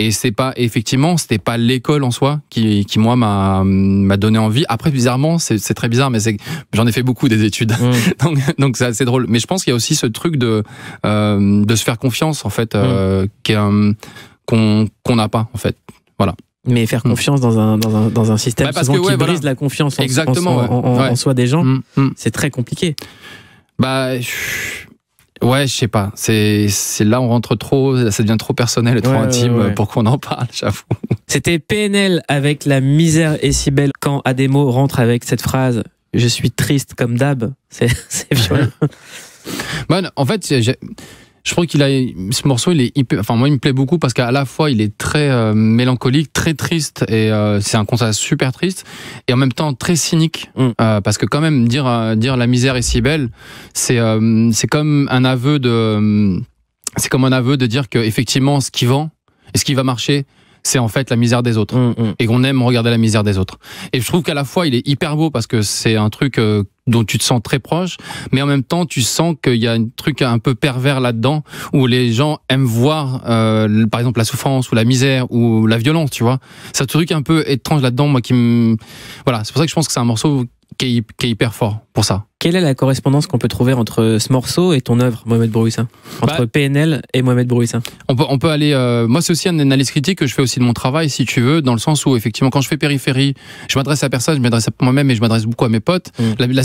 Et c'est pas effectivement, c'était pas l'école en soi qui, qui moi m'a m'a donné envie. Après bizarrement, c'est très bizarre, mais j'en ai fait beaucoup des études, mmh. donc donc c'est assez drôle. Mais je pense qu'il y a aussi ce truc de euh, de se faire confiance en fait, euh, mmh. qu'on n'a pas en fait. Voilà. Mais faire mmh. confiance dans, un, dans, un, dans un système parce qui la confiance en, soi des gens, c'est très compliqué. Bah, Ouais, je sais pas. C'est là on rentre trop, ça devient trop personnel et trop intime pour qu'on en parle, j'avoue. C'était PNL avec la misère et si belle quand Ademo rentre avec cette phrase "Je suis triste comme d'hab". C'est violent. Bon, en fait, j'ai je crois qu'il a ce morceau, il est enfin moi il me plaît beaucoup parce qu'à la fois il est très euh, mélancolique, très triste et euh, c'est un constat super triste et en même temps très cynique mm. euh, parce que quand même dire dire la misère est si belle, c'est c'est comme un aveu de c'est comme un aveu de dire que effectivement ce qui vend et ce qui va marcher c'est en fait la misère des autres. Mm, mm. Et qu'on aime regarder la misère des autres. Et je trouve qu'à la fois, il est hyper beau parce que c'est un truc euh, dont tu te sens très proche, mais en même temps, tu sens qu'il y a un truc un peu pervers là-dedans, où les gens aiment voir, euh, par exemple, la souffrance ou la misère ou la violence, tu vois. C'est un truc un peu étrange là-dedans, moi, qui me... Voilà, c'est pour ça que je pense que c'est un morceau qui est hyper fort pour ça. Quelle est la correspondance qu'on peut trouver entre ce morceau et ton œuvre, Mohamed Brouissa Entre bah- PNL et Mohamed Brouissa on peut, on peut aller. Euh, moi, c'est aussi une analyse critique que je fais aussi de mon travail, si tu veux, dans le sens où, effectivement, quand je fais périphérie, je m'adresse à personne, je m'adresse à moi-même et je m'adresse beaucoup à mes potes. Mm.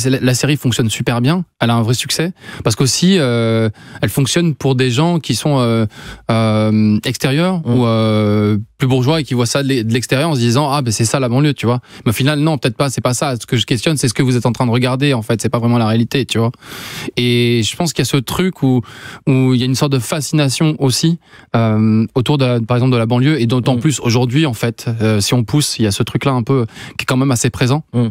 La, la, série fonctionne super bien. Elle a un vrai succès. Parce qu'aussi, euh, elle fonctionne pour des gens qui sont euh, extérieurs mm. ou plus bourgeois et qui voient ça de l'extérieur en se disant Ah, ben c'est ça la banlieue, tu vois. Mais au final, non, peut-être pas, c'est pas ça. Ce que je questionne, c'est ce que vous êtes en train de regarder, en fait. C'est pas vraiment la réalité, tu vois. Et je pense qu'il y a ce truc où, où il y a une sorte de fascination aussi euh, autour, de, par exemple, de la banlieue, et d'autant mm. plus aujourd'hui, en fait, euh, si on pousse, il y a ce truc-là un peu qui est quand même assez présent. Mm.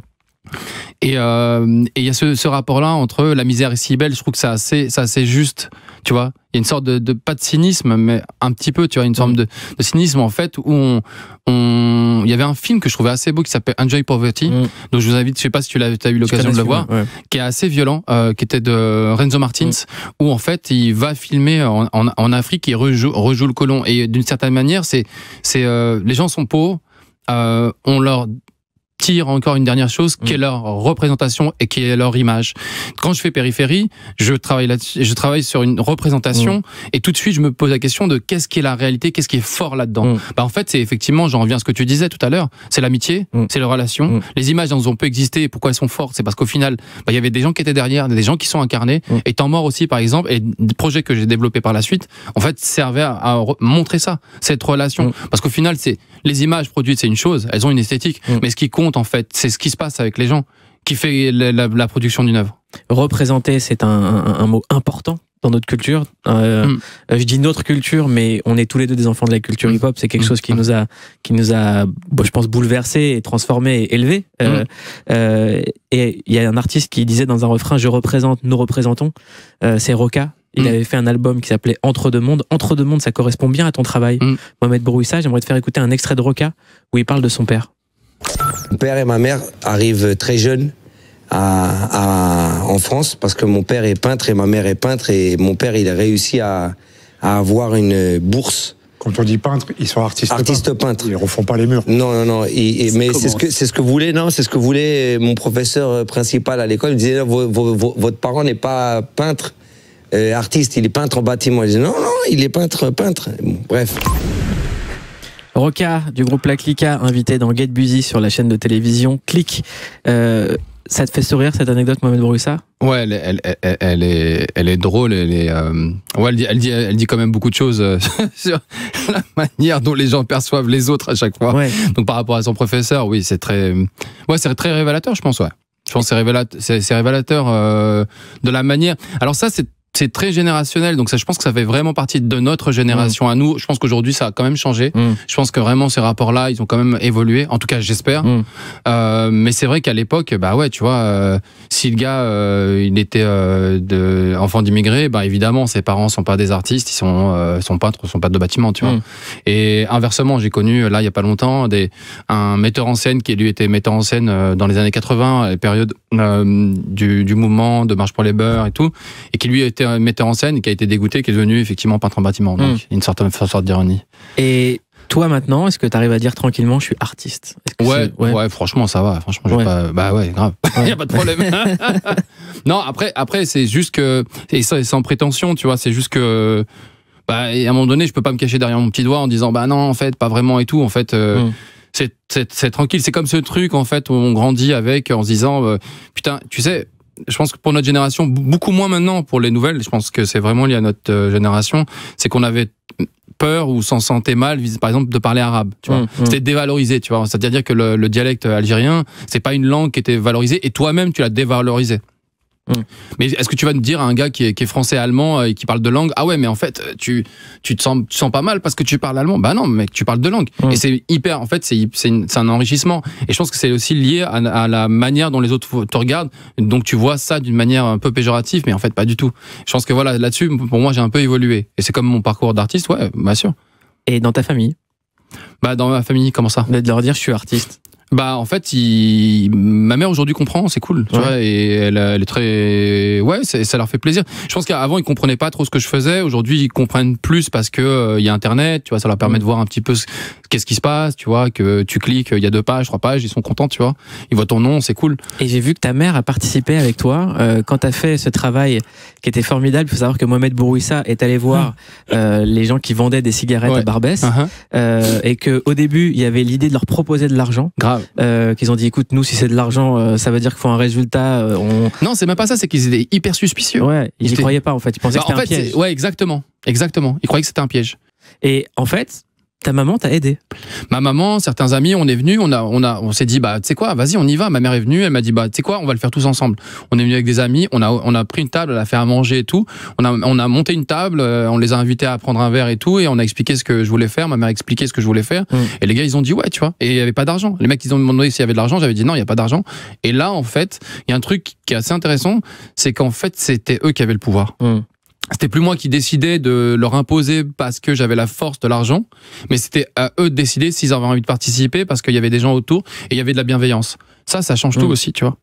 Euh, et il y a ce, rapport-là entre la misère et si belle, je trouve que c'est assez, c'est juste, tu vois. Il y a une sorte de, pas de cynisme, mais un petit peu, tu vois, une sorte mm. de, cynisme en fait où on, il y avait un film que je trouvais assez beau qui s'appelle Enjoy Poverty, mm. donc je vous invite, je sais pas si tu as, as eu l'occasion de le voir, qui est assez violent, euh, qui était de Renzo Martins, mm. où en fait il va filmer en, Afrique, il rejoue, le colon et d'une certaine manière, c'est, c'est, euh, les gens sont pauvres, on leur tire encore une dernière chose, mmh. qui est mm. leur représentation et qui est leur image. Quand je fais périphérie, je travaille là je travaille sur une représentation mm. et tout de suite je me pose la question de qu'est-ce qui est la réalité, qu'est-ce qui est fort là-dedans. Mm. Bah en fait, c'est effectivement, j'en reviens à ce que tu disais tout à l'heure, c'est l'amitié, c'est les relations. Les images, elles ont peu existé. pourquoi elles sont fortes C'est parce qu'au final, bah, il y avait des gens qui étaient derrière, des gens qui sont incarnés. Et tant mort aussi, par exemple, et des projets que j'ai développés par la suite, en fait, servaient à, à montrer ça, cette relation. Parce qu'au final, c'est les images produites, c'est une chose, elles ont une esthétique, mais ce qui compte en fait. C'est ce qui se passe avec les gens qui fait la, production d'une œuvre. Représenter, c'est un, mot important dans notre culture. Euh, hmm. euh, je dis notre culture, mais on est tous les deux des enfants de la culture hmm. hip-hop. C'est quelque hmm. chose qui nous a, qui nous a, je pense, bouleversé, transformé et élevé. Euh, et il y a un artiste qui disait dans un refrain "Je représente, nous représentons." c'est Roca. Il avait fait un album qui s'appelait Entre deux mondes. Entre deux mondes, ça correspond bien à ton travail. Mohamed Brouissa, j'aimerais te faire écouter un extrait de Roca où il parle de son père. Mon père et ma mère arrivent très jeunes en France parce que mon père est peintre et ma mère est peintre et mon père il a réussi à, avoir une bourse. Quand on dit peintre, ils sont artistes. Artistes peintres. Ils refont pas les murs. Non, non, non. mais c'est ce que c'est ce que voulait non, c'est ce que voulait mon professeur principal à l'école. Il disait votre parent n'est pas peintre, euh, artiste, il est peintre en bâtiment. Il disait non, non, il est peintre, peintre. bref. Roca du groupe La Clica, invité dans Get Busy sur la chaîne de télévision Click. Euh, ça te fait sourire cette anecdote, Mohamed Broussa Ouais, elle, est, elle est drôle. Elle, est, euh, elle, dit, elle, dit, quand même beaucoup de choses euh, sur la manière dont les gens perçoivent les autres à chaque fois. Donc par rapport à son professeur, oui, c'est très, ouais, très révélateur, je pense. Ouais. Je pense que c'est révélateur, de la manière. Alors ça, c'est c'est très générationnel. Donc ça, je pense que ça fait vraiment partie de notre génération à nous. Je pense qu'aujourd'hui, ça a quand même changé. Mm. Je pense que vraiment ces rapports-là, ils ont quand même évolué. En tout cas, j'espère. Mm. Euh, mais c'est vrai qu'à l'époque, bah ouais, tu vois, euh, si le gars, euh, il était enfant d'immigrés, bah évidemment, ses parents sont pas des artistes, ils sont, sont peintres, sont pas de bâtiment, tu vois. Mm. Et inversement, j'ai connu là il y a pas longtemps des un metteur en scène qui lui était metteur en scène dans les années 80, période du, du mouvement de marche pour les beurs et tout, et qui lui était metteur en scène qui a été dégoûté, qui est devenu effectivement peintre en bâtiment. Donc, mmh. une sorte d'ironie. Et toi maintenant, est-ce que tu arrives à dire tranquillement, je suis artiste ouais, ouais, franchement, ça va. Franchement, Bah ouais, grave. Il ouais. a pas de problème. non, après, après, c'est juste que et ça, sans prétention, tu vois. C'est juste que. Bah, et à un moment donné, je peux pas me cacher derrière mon petit doigt en disant, bah non, en fait, pas vraiment et tout. En fait. Euh, hmm. c'est tranquille. C'est comme ce truc, en fait, où on grandit avec, en se disant, euh, putain, tu sais, je pense que pour notre génération, beaucoup moins maintenant pour les nouvelles, je pense que c'est vraiment lié à notre euh, génération, c'est qu'on avait peur ou s'en sentait mal, par exemple, de parler arabe. Tu vois, mmh, mmh. c'était dévalorisé. Tu vois, c'est-à-dire que le dialecte algérien, c'est pas une langue qui était valorisée, et toi-même, tu l'as dévalorisé. Mm. Mais est-ce que tu vas me dire à un gars qui est, français-allemand euh, et qui parle de langue, ah ouais, mais en fait, euh, tu, tu, te sens, tu sens pas mal parce que tu parles allemand Bah non, mec, tu parles de langue. Mm. Et c'est hyper, en fait, c'est un enrichissement. Et je pense que c'est aussi lié à, à, la manière dont les autres te regardent. Donc tu vois ça d'une manière un peu péjorative, mais en fait, pas du tout. Je pense que voilà, là-dessus, pour moi, j'ai un peu évolué. Et c'est comme mon parcours d'artiste, ouais, bien sûr. Et dans ta famille Bah, dans ma famille, comment ça bah, De leur dire, je suis artiste. Bah en fait, il... ma mère aujourd'hui comprend, c'est cool, tu vois, et elle, elle, est très, ouais, ça leur fait plaisir. Je pense qu'avant ils comprenaient pas trop ce que je faisais, aujourd'hui ils comprennent plus parce que euh, il y a Internet, tu vois, ça leur permet de mm. voir un petit peu qu'est-ce qui se passe, tu vois, que tu cliques, il y a deux pages, trois pages, ils sont contents, tu vois, ils voient ton nom, c'est cool. Et j'ai vu que ta mère a participé avec toi euh, quand t'as fait ce travail qui était formidable. Il faut savoir que Mohamed Bourouissa est allé voir hein. euh, les gens qui vendaient des cigarettes à Barbès uh-huh. euh, et que au début il y avait l'idée de leur proposer de l'argent. Grave. Euh, qu'ils ont dit écoute, nous, si c'est de l'argent, euh, ça veut dire qu'il faut un résultat. Euh, on... Non, c'est même pas ça, c'est qu'ils étaient hyper suspicieux. Ouais, ils croyaient pas en fait. Ils pensaient que bah, c'était un piège. Ouais, exactement. Exactement. Ils croyaient que c'était un piège. Et en fait, ta maman t'a aidé Ma maman, certains amis, on est venus, on a, on a, on s'est dit bah tu sais quoi, vas-y, on y va. Ma mère est venue, elle m'a dit bah tu sais quoi, on va le faire tous ensemble. On est venu avec des amis, on a, on a pris une table, on a fait à manger et tout. On a, on a monté une table, euh, on les a invités à prendre un verre et tout, et on a expliqué ce que je voulais faire. Ma mère a expliqué ce que je voulais faire, hum. et les gars ils ont dit ouais, tu vois. Et il n'y avait pas d'argent. Les mecs ils ont demandé s'il y avait de l'argent, j'avais dit non, il n'y a pas d'argent. Et là en fait, il y a un truc qui est assez intéressant, c'est qu'en fait c'était eux qui avaient le pouvoir. Hum c'était plus moi qui décidais de leur imposer parce que j'avais la force de l'argent, mais c'était à eux de décider s'ils avaient envie de participer parce qu'il y avait des gens autour et il y avait de la bienveillance. Ça, ça change tout mm. aussi, tu vois.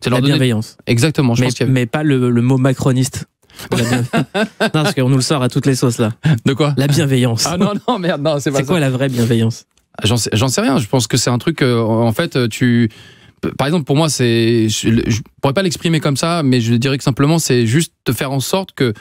C'est la leur bienveillance. Exactement. Je mais, mais pas le, mot macroniste. non, parce qu'on nous le sort à toutes les sauces là. De quoi La bienveillance. Ah non, non, merde, non, c'est pas C'est quoi la vraie bienveillance J'en sais, rien. Je pense que c'est un truc. Euh, en fait, tu par exemple, pour moi, c'est, je, ne pourrais pas l'exprimer comme ça, mais je dirais que simplement, c'est juste de faire en sorte que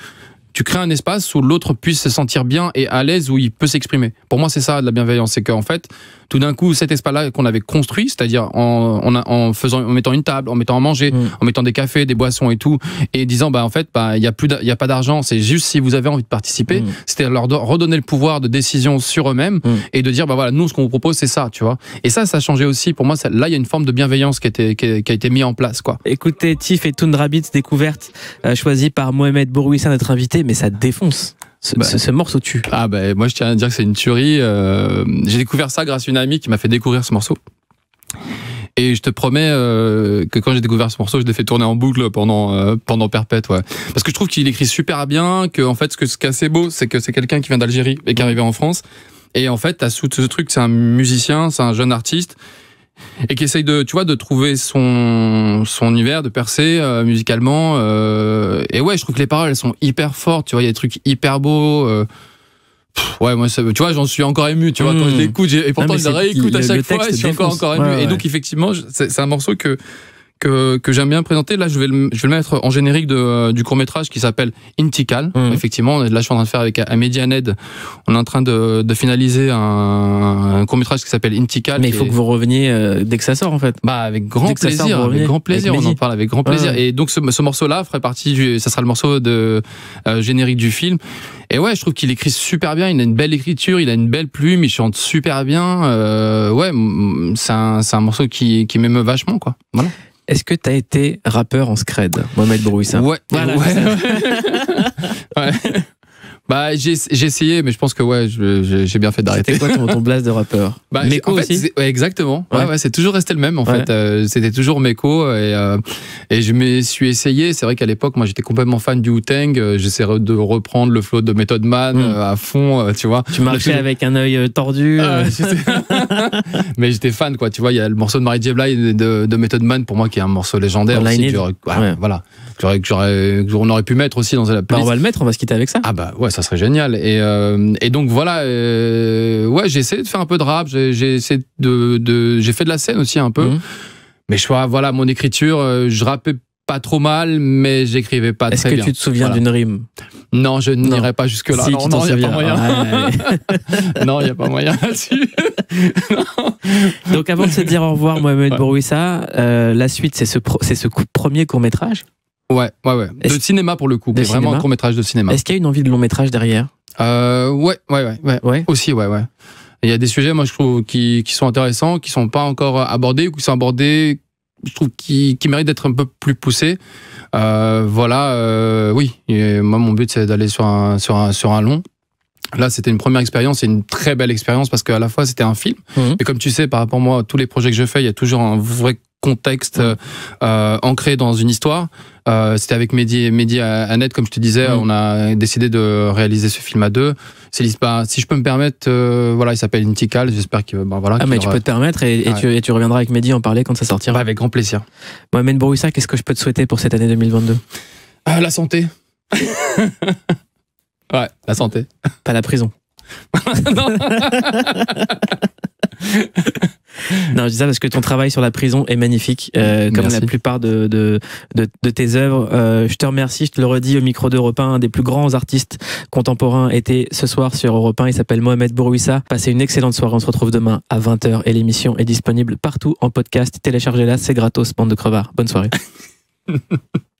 tu crées un espace où l'autre puisse se sentir bien et à l'aise, où il peut s'exprimer. Pour moi, c'est ça de la bienveillance, c'est qu'en fait, tout d'un coup, cet espace-là qu'on avait construit, c'est-à-dire en, faisant, en mettant une table, en mettant à manger, mm. en mettant des cafés, des boissons et tout, et disant bah en fait, bah il y a plus, il y a pas d'argent, c'est juste si vous avez envie de participer, mm. c'était leur redonner le pouvoir de décision sur eux-mêmes mm. et de dire bah voilà, nous ce qu'on vous propose c'est ça, tu vois. Et ça, ça a changé aussi. Pour moi, là, il y a une forme de bienveillance qui a été, qui a, été mise en place, quoi. Écoutez, Tiff et Toon Rabbit, découverte euh, par Mohamed Bourouissa, notre invité, mais ça défonce c'est bah, morceau tue. Ah ben moi je tiens à dire que c'est une tuerie. Euh, j'ai découvert ça grâce à une amie qui m'a fait découvrir ce morceau. Et je te promets euh, que quand j'ai découvert ce morceau, je l'ai fait tourner en boucle pendant euh, pendant perpète, ouais. Parce que je trouve qu'il écrit super bien, que en fait ce que ce qui est assez beau, c'est que c'est quelqu'un qui vient d'Algérie et qui est arrivé en France. Et en fait, t'as sous ce truc, c'est un musicien, c'est un jeune artiste et qui essaye de, tu vois, de trouver son son univers, de percer euh, musicalement. Euh, et ouais, je trouve que les paroles elles sont hyper fortes. Tu vois, il y a des trucs hyper beaux. Euh, ouais, moi, ça, tu vois, j'en suis encore ému. Tu vois, quand je hmm. l'écoute, et pourtant je la réécoute à chaque fois, je suis encore ému. Et donc effectivement, c'est un morceau que que, que j'aime bien présenter. Là, je vais le, je vais le mettre en générique de, euh, du court métrage qui s'appelle Intical. Mhm. Effectivement, là, je suis en train de faire avec euh, Amedianed. On est en train de, de finaliser un, un court métrage qui s'appelle Intical. Mais il faut que vous reveniez euh, dès que ça sort, en fait. Bah, avec grand plaisir. avec grand plaisir. on en parle avec grand plaisir. Et donc, ce, ce morceau-là ferait partie du, ça sera le morceau de euh, générique du film. Et ouais, je trouve qu'il écrit super bien. Il a une belle écriture, il a une belle plume, il chante super bien. ouais, c'est un, un morceau qui, qui m'émeut vachement, quoi. Voilà. Est-ce que t'as été rappeur en scred, Mohamed Brouissa Ouais. ouais. ouais. Bah, j'ai essayé, mais je pense que ouais, j'ai bien fait d'arrêter. C'était quoi ton, ton de rappeur bah, Meko en aussi Exactement. Ouais, ouais, c'est toujours resté le même en fait. Euh, c'était toujours Meko et, euh, et je me suis essayé. C'est vrai qu'à l'époque, moi, j'étais complètement fan du Wu-Tang. Euh, j'essaie de reprendre le flow de Method Man mm. à fond, tu vois. Tu marchais avec un œil tordu. Ah, mais j'étais fan, quoi. Tu vois, il y a le morceau de Mary J. Blige de, de Method Man pour moi qui est un morceau légendaire. Aussi, voilà que, on aurait pu mettre aussi dans la police. Bah, on va le mettre, on va se quitter avec ça. Ah bah ouais, ça serait génial. Et, euh, donc voilà, euh, ouais, j'ai essayé de faire un peu de rap, j'ai essayé de, j'ai fait de la scène aussi un peu. Mhm. Mais je vois, voilà, mon écriture, euh, je rappais pas trop mal, mais j'écrivais pas très bien. Est-ce que tu te souviens d'une rime Non, je n'irai pas jusque-là. non, il n'y a, ah, a pas moyen. là-dessus. Donc avant de se dire au revoir, Mohamed ouais. Bourouissa, la suite, c'est ce, ce premier court-métrage Ouais, ouais, ouais. De cinéma pour le coup, vraiment un court métrage de cinéma. Est-ce qu'il y a une envie de long métrage derrière euh, ouais, ouais, ouais, ouais, Aussi, ouais, ouais. Il y a des sujets, moi, je trouve, qui, sont intéressants, qui sont pas encore euh, abordés ou qui sont abordés, je trouve, qui, méritent d'être un peu plus poussés. Euh, voilà, oui. Et moi, mon but, c'est d'aller sur un, sur un, sur un long. Là, c'était une première expérience et une très belle expérience parce qu'à la fois, c'était un film. mais mmh. Et comme tu sais, par rapport à moi, tous les projets que je fais, il y a toujours un vrai contexte mmh. ancré dans une histoire. Euh, c'était avec Mehdi, Mehdi Annette, comme je te disais, mm. on a décidé de réaliser ce film à deux. Bah, si je peux me permettre, euh, voilà, il s'appelle Intical. J'espère que, ben, voilà. Ah, mais tu peux te permettre et, tu, tu, reviendras avec Mehdi en parler quand ça sortira. Bah, avec grand plaisir. Mohamed Bouroussa, qu'est-ce que je peux te souhaiter pour cette année 2022 euh, La santé. ouais, la santé. Pas la prison. non, je dis ça parce que ton travail sur la prison est magnifique, euh, mm, comme la plupart de, de, de, de tes œuvres. Euh, je te remercie, je te le redis au micro d'Europe 1, un des plus grands artistes contemporains était ce soir sur Europe 1. Il s'appelle Mohamed Bourouissa. Passez une excellente soirée. On se retrouve demain à 20h et l'émission est disponible partout en podcast. Téléchargez-la, c'est gratos, bande de crevards. Bonne soirée.